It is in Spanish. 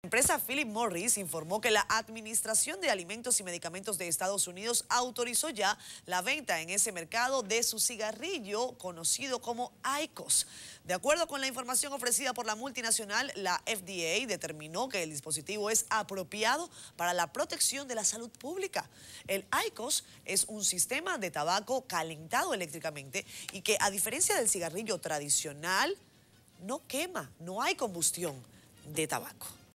La empresa Philip Morris informó que la Administración de Alimentos y Medicamentos de Estados Unidos autorizó ya la venta en ese mercado de su cigarrillo conocido como ICOS. De acuerdo con la información ofrecida por la multinacional, la FDA determinó que el dispositivo es apropiado para la protección de la salud pública. El ICOS es un sistema de tabaco calentado eléctricamente y que a diferencia del cigarrillo tradicional, no quema, no hay combustión de tabaco.